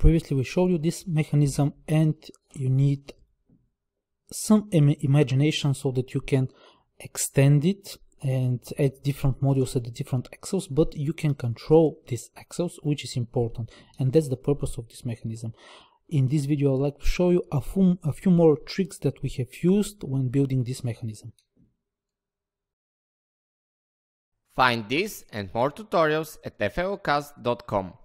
previously we showed you this mechanism and you need some Im imagination so that you can extend it and add different modules at the different axles but you can control these axles which is important and that's the purpose of this mechanism in this video I'd like to show you a few, a few more tricks that we have used when building this mechanism find this and more tutorials at flcast.com